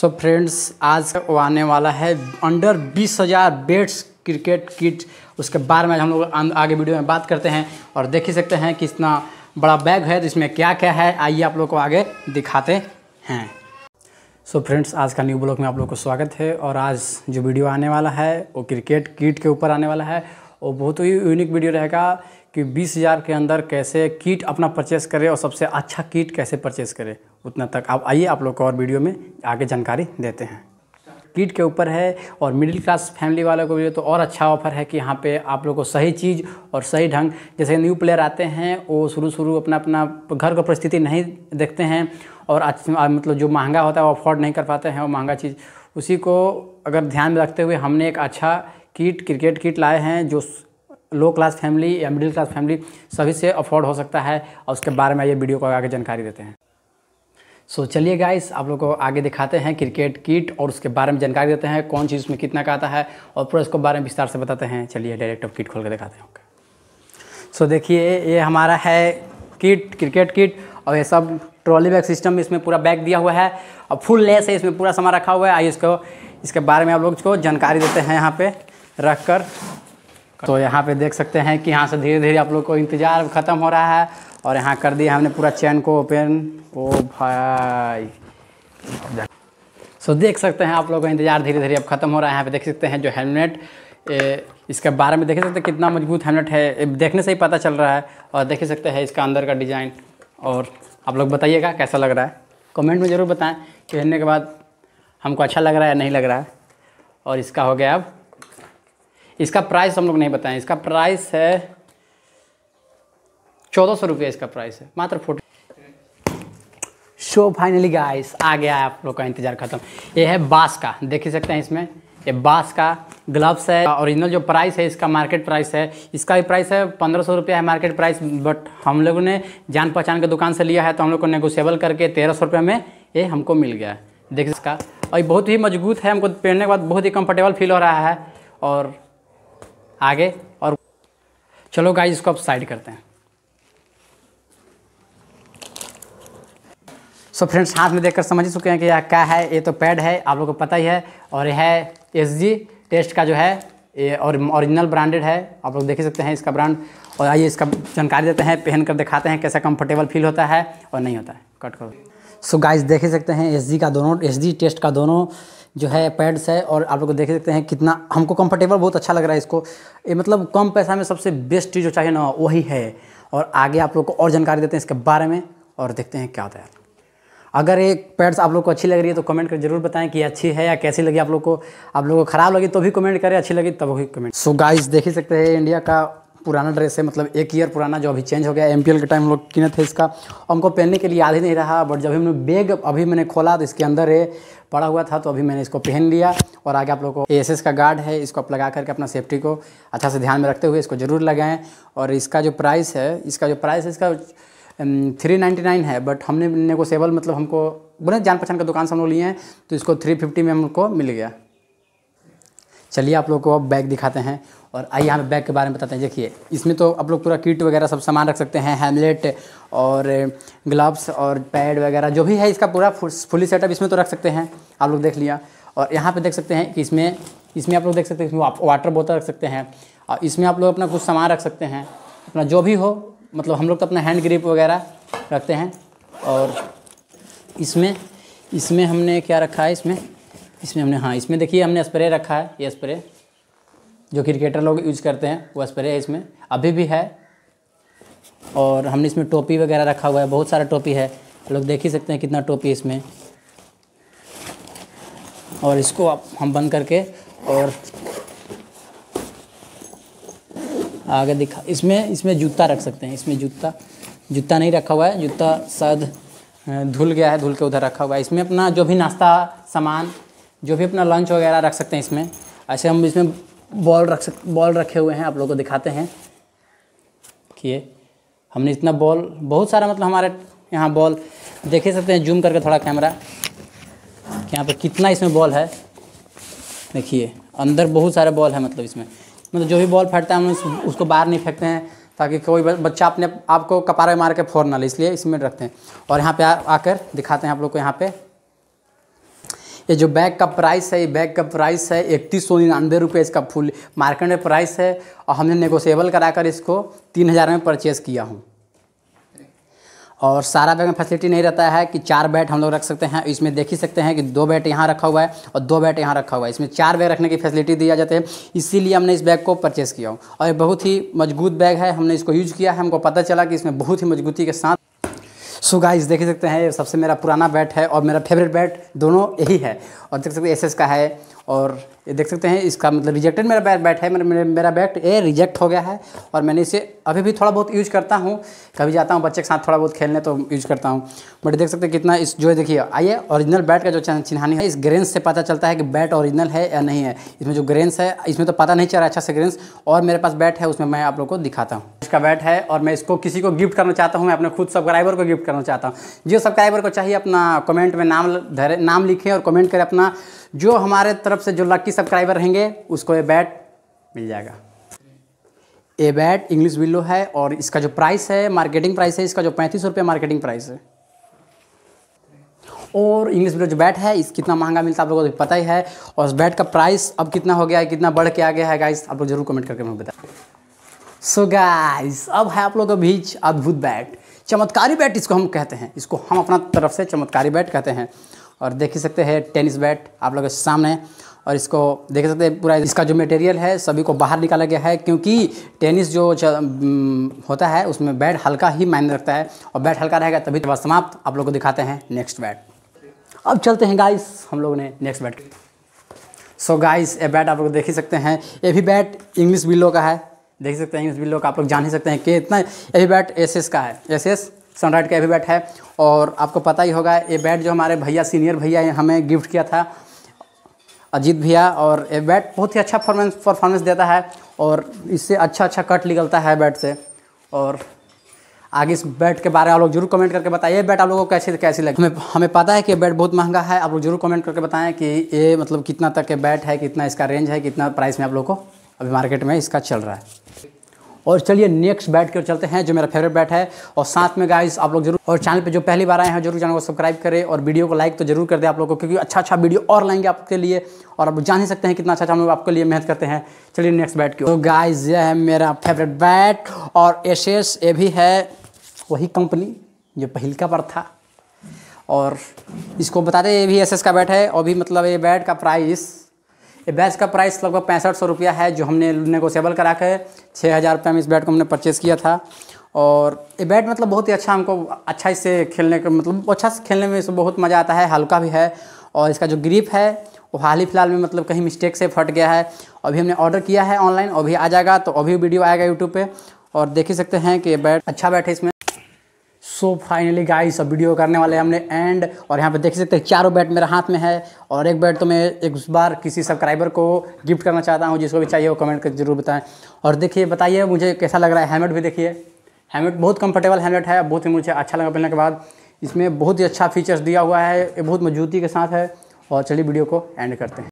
सो so friends आज आने वाला है अंडर बीस हज़ार बेट्स क्रिकेट किट उसके बारे में हम लोग आगे वीडियो में बात करते हैं और देख ही सकते हैं कि इतना बड़ा बैग है तो इसमें क्या क्या है आइए आप लोग को आगे दिखाते हैं सो so फ्रेंड्स आज का न्यू ब्लॉग में आप लोग को स्वागत है और आज जो वीडियो आने वाला है वो क्रिकेट किट के ऊपर आने वाला है और बहुत ही यूनिक वीडियो रहेगा कि बीस हज़ार के अंदर कैसे किट अपना परचेस करें और सबसे अच्छा किट कैसे परचेस करें उतना तक आप आइए आप लोग को और वीडियो में आगे जानकारी देते हैं किट के ऊपर है और मिडिल क्लास फैमिली वालों को भी तो और अच्छा ऑफर है कि यहाँ पे आप लोग को सही चीज़ और सही ढंग जैसे न्यू प्लेयर आते हैं वो शुरू शुरू अपना अपना घर का परिस्थिति नहीं देखते हैं और मतलब जो महंगा होता है वो अफोर्ड नहीं कर पाते हैं वो महंगा चीज़ उसी को अगर ध्यान में रखते हुए हमने एक अच्छा किट क्रिकेट किट लाए हैं जो लो क्लास फैमिली या मिडिल क्लास फैमिली सभी से अफोर्ड हो सकता है और उसके बारे में ये वीडियो को आगे जानकारी देते हैं सो so, चलिए गाइस आप लोग को आगे दिखाते हैं क्रिकेट किट और उसके बारे में जानकारी देते हैं कौन चीज़ उसमें कितना का आता है और पूरा इसको बारे में विस्तार से बताते हैं चलिए डायरेक्ट अब किट खोल के दिखाते हैं सो so, देखिए ये हमारा है किट क्रिकेट किट और ये सब ट्रॉली बैग सिस्टम में इसमें पूरा बैग दिया हुआ है और फुल लेस है इसमें पूरा सामान रखा हुआ है आइए इसको इसके बारे में आप लोग को जानकारी देते हैं यहाँ पर रख कर तो यहाँ पे देख सकते हैं कि यहाँ से धीरे धीरे आप लोग को इंतज़ार ख़त्म हो रहा है और यहाँ कर दिया हमने पूरा चैन को ओपन ओ भाई सो देख सकते हैं आप लोग का इंतजार धीरे धीरे अब ख़त्म हो रहा है यहाँ पे देख सकते हैं जो हेलमेट इसके बारे में देख सकते हैं कितना मजबूत हेलमेट है देखने से ही पता चल रहा है और देख सकते हैं इसका अंदर का डिज़ाइन और आप लोग बताइएगा कैसा लग रहा है कमेंट में ज़रूर बताएं पहनने के बाद हमको अच्छा लग रहा है या नहीं लग रहा है और इसका हो गया अब इसका प्राइस हम लोग नहीं बताएं इसका प्राइस है चौदह सौ रुपये इसका प्राइस है मात्र फोटो शो फाइनली गाइस आ गया है आप लोग का इंतज़ार ख़त्म ये है बाँस का देख ही सकते हैं इसमें ये बाँस का ग्लव्स है ओरिजिनल जो प्राइस है इसका मार्केट प्राइस है इसका भी प्राइस है पंद्रह सौ रुपया है मार्केट प्राइस बट हम लोगों ने जान पहचान के दुकान से लिया है तो हम लोग को नेगोशियबल करके तेरह सौ रुपये में ये हमको मिल गया है देखिए इसका और ये बहुत ही मजबूत है हमको पहनने के बाद बहुत ही कम्फर्टेबल फील हो रहा है और आगे और चलो गाइस इसको अब साइड करते हैं सो so फ्रेंड्स हाथ में देखकर समझ चुके हैं कि यह क्या है ये तो पैड है आप लोग को पता ही है और यह है एस टेस्ट का जो है ये और ओरिजिनल ब्रांडेड है आप लोग देख ही सकते हैं इसका ब्रांड और आइए इसका जानकारी देते हैं पहन कर दिखाते हैं कैसा कंफर्टेबल फील होता है और नहीं होता है कट करो सो गाइस देख सकते हैं एस का दोनों एस टेस्ट का दोनों जो है पैड्स है और आप लोग देख सकते हैं कितना हमको कंफर्टेबल बहुत अच्छा लग रहा है इसको ये मतलब कम पैसा में सबसे बेस्ट चीज़ जो चाहिए ना वही है और आगे आप लोग को और जानकारी देते हैं इसके बारे में और देखते हैं क्या होता है अगर ये पैड्स आप लोग को अच्छी लग रही है तो कमेंट कर जरूर बताएं कि अच्छी है या कैसी लगी आप लोग को आप लोग को ख़राब लगी तो भी कमेंट करें अच्छी लगी तब भी कमेंट सो गाइज देख ही सकते हैं इंडिया का पुराना ड्रेस है मतलब एक ईयर पुराना जो अभी चेंज हो गया एम के टाइम हम लोग किने थे इसका हमको पहनने के लिए याद ही नहीं रहा बट जब हमने बैग अभी मैंने खोला तो इसके अंदर है पड़ा हुआ था तो अभी मैंने इसको पहन लिया और आगे आप लोगों को एस का गार्ड है इसको आप लगा करके अपना सेफ्टी को अच्छा से ध्यान में रखते हुए इसको ज़रूर लगाएँ और इसका जो प्राइस है इसका जो प्राइस है इसका थ्री नाइन्टी नाइन है बट हमने नेगोसेबल मतलब हमको बोले जान पहचान का दुकान से हम लोग लिए हैं तो इसको थ्री फिफ्टी में हमको मिल गया चलिए आप लोग को अब बैग दिखाते हैं और आइए यहाँ बैग के बारे में बताते हैं देखिए इसमें तो आप लोग पूरा किट वगैरह सब सामान रख सकते हैं हेमलेट और ग्लव्स और पैड वगैरह जो भी है इसका पूरा फुली सेटअप इसमें तो रख सकते हैं आप लोग देख लिया और यहाँ पे देख सकते हैं कि इसमें इसमें आप लोग देख सकते हैं इसमें वाटर बोतल रख सकते हैं और इसमें आप लोग अपना कुछ सामान रख सकते हैं अपना जो भी हो मतलब हम लोग तो अपना हैंड ग्रिप वगैरह रखते हैं और इसमें इसमें हमने क्या रखा है इसमें इसमें हमने हाँ इसमें देखिए हमने स्प्रे रखा है ये स्प्रे जो क्रिकेटर लोग यूज करते हैं वो स्प्रे है इसमें अभी भी है और हमने इसमें टोपी वगैरह रखा हुआ है बहुत सारा टोपी है लोग देख ही सकते हैं कितना टोपी इसमें और इसको आप हम बंद करके और आगे दिखा इसमें इसमें जूता रख सकते हैं इसमें जूता जूता नहीं रखा हुआ है जूता शायद धुल गया है धुल के उधर रखा हुआ है इसमें अपना जो भी नाश्ता सामान जो भी अपना लंच वगैरह रख सकते हैं इसमें ऐसे हम इसमें बॉल रख सक बॉल रखे हुए हैं आप लोग को दिखाते हैं कि ये हमने इतना बॉल बहुत सारा मतलब हमारे यहाँ बॉल देख ही सकते हैं जूम करके थोड़ा कैमरा कि यहाँ पर कितना इसमें बॉल है देखिए अंदर बहुत सारे बॉल है मतलब इसमें मतलब जो भी बॉल फटता है हम उस, उसको बाहर नहीं फेंकते हैं ताकि कोई बच्चा अपने आपको कपारा मार के फोड़ ना ले इसलिए इसमें रखते हैं और यहाँ पे आ, आकर दिखाते हैं आप लोग को यहाँ पे ये जो बैग का प्राइस है ये बैग का प्राइस है इकतीस सौ निन्यानवे रुपये इसका फुल मार्केट में प्राइस है और हमने नेगोशिएबल करा कर इसको तीन हज़ार में परचेज़ किया हूँ और सारा बैग में फैसिलिटी नहीं रहता है कि चार बैट हम लोग रख सकते हैं इसमें देख ही सकते हैं कि दो बैट यहाँ रखा हुआ है और दो बैट यहाँ रखा हुआ है इसमें चार बैग रखने की फैसिलिटी दिया जाता है इसीलिए हमने इस बैग को परचेज़ किया हूँ और बहुत ही मजबूत बैग है हमने इसको यूज़ किया है हमको पता चला कि इसमें बहुत ही मजबूती के साथ सो गाइस देख सकते हैं सबसे मेरा पुराना बैट है और मेरा फेवरेट बैट दोनों यही है और देख सकते हैं एस का है और ये देख सकते हैं इसका मतलब रिजेक्टेड मेरा बैट बैट है मेरा मेरा बैट ए रिजेक्ट हो गया है और मैंने इसे अभी भी थोड़ा बहुत यूज़ करता हूँ कभी जाता हूँ बच्चे के साथ थोड़ा बहुत खेलने तो यूज़ करता हूँ बट देख सकते हैं कितना इस जो है देखिए आइए ओरिजिनल बैट का जो चिन्हानी है इस ग्रेंस से पता चलता है कि बैट ओरिजिनल है या नहीं है इसमें जो ग्रेन्स है इसमें तो पता नहीं चल रहा अच्छा से ग्रेन्स और मेरे पास बैट है उसमें मैं आप लोग को दिखाता हूँ इसका बैट है और मैं इसको किसी को गिफ्ट करना चाहता हूँ मैं अपने खुद सब्सक्राइबर को गिफ्ट करना चाहता हूँ जो सब्सक्राइबर को चाहिए अपना कमेंट में नाम धरे नाम लिखें और कमेंट करें अपना जो हमारे तरफ से जो लकी सब्सक्राइबर रहेंगे उसको ये बैट मिल जाएगा ये बैट इंग्लिश विलो है और इसका जो प्राइस है मार्केटिंग प्राइस है इसका जो पैंतीस सौ मार्केटिंग प्राइस है और इंग्लिश विलो जो बैट है इस कितना महंगा मिलता है आप लोगों को पता ही है और उस बैट का प्राइस अब कितना हो गया है कितना बढ़ के आ गया है गाइस आप लोग जरूर कमेंट करके मैं बताएं सो गाइस अब है आप लोगों का बीच अद्भुत बैट चमत्कारी बैट इसको हम कहते हैं इसको हम अपना तरफ से चमत्कारी बैट कहते हैं और देख ही सकते हैं टेनिस बैट आप लोगों के सामने और इसको देख सकते हैं पूरा इसका जो मटेरियल है सभी को बाहर निकाला गया है क्योंकि टेनिस जो होता है उसमें बैट हल्का ही मायने रखता है और बैट हल्का रहेगा तभी तो समाप्त आप लोग को दिखाते हैं नेक्स्ट बैट अब चलते हैं गाइस हम लोग ने नेक्स्ट बैट सो गाइस ये बैट आप लोग देख ही सकते हैं ये भी बैट इंग्लिश बिल्लो का है देख सकते हैं इंग्लिश बिल्लो का आप लोग जान ही सकते हैं कि इतना ये बैट एस का है एस सनराइट का भी बैट है और आपको पता ही होगा ये बैट जो हमारे भैया सीनियर भैया हमें गिफ्ट किया था अजीत भैया और ये बैट बहुत ही अच्छा परफॉर्मेंस परफॉर्मेंस देता है और इससे अच्छा अच्छा कट निकलता है बैट से और आगे इस बैट के बारे में आप लोग जरूर कमेंट करके बताइए बैट आप लोगों को कैसे कैसे लगे हमें हमें पता है कि बैट बहुत महंगा है आप लोग जरूर कमेंट करके बताएं कि ये मतलब कितना तक के बैट है कितना इसका रेंज है कितना प्राइस में आप लोग को अभी मार्केट में इसका चल रहा है और चलिए नेक्स्ट बैट की ओर चलते हैं जो मेरा फेवरेट बैट है और साथ में गाइस आप लोग जरूर और चैनल पर जो पहली बार आए हैं जरूर चैनल को सब्सक्राइब करें और वीडियो को लाइक तो जरूर कर दें आप लोग को क्योंकि अच्छा अच्छा वीडियो और लाएंगे आपके लिए और आप जान ही सकते हैं कितना अच्छा अच्छा हम लोग आपके लिए मेहनत करते हैं चलिए नेक्स्ट बैट की ओर गाइज तो यह है मेरा फेवरेट बैट और एशेस ये भी है वही कंपनी जो पहल का पर था और इसको बता दें ये भी एस का बैट है और भी मतलब ये बैट का प्राइस ये बैच का प्राइस लगभग पैंसठ सौ रुपया है जो हमने नेगोशियबल करा के छः हज़ार रुपये में इस बैट को हमने परचेज़ किया था और ये बैट मतलब बहुत ही अच्छा हमको अच्छा इससे खेलने का मतलब अच्छा से खेलने में इसमें बहुत मज़ा आता है हल्का भी है और इसका जो ग्रिप है वो हाल ही फिलहाल में मतलब कहीं मिस्टेक से फट गया है अभी हमने ऑर्डर किया है ऑनलाइन अभी आ जाएगा तो अभी वीडियो आएगा यूट्यूब पर और देख ही सकते हैं कि बैट अच्छा बैट है इसमें सो फाइनली गाइस अब वीडियो करने वाले हमने एंड और यहाँ पे देख सकते हैं चारों बैट मेरे हाथ में है और एक बैट तो मैं एक उस बार किसी सब्सक्राइबर को गिफ्ट करना चाहता हूँ जिसको भी चाहिए वो कमेंट कर जरूर बताएं और देखिए बताइए मुझे कैसा लग रहा है हेलमेट भी देखिए हेलमेट बहुत कम्फर्टेबल हेलमेट है बहुत ही मुझे अच्छा लगा पहनने के बाद इसमें बहुत ही अच्छा फीचर्स दिया हुआ है ये बहुत मजबूती के साथ है और चलिए वीडियो को एंड करते हैं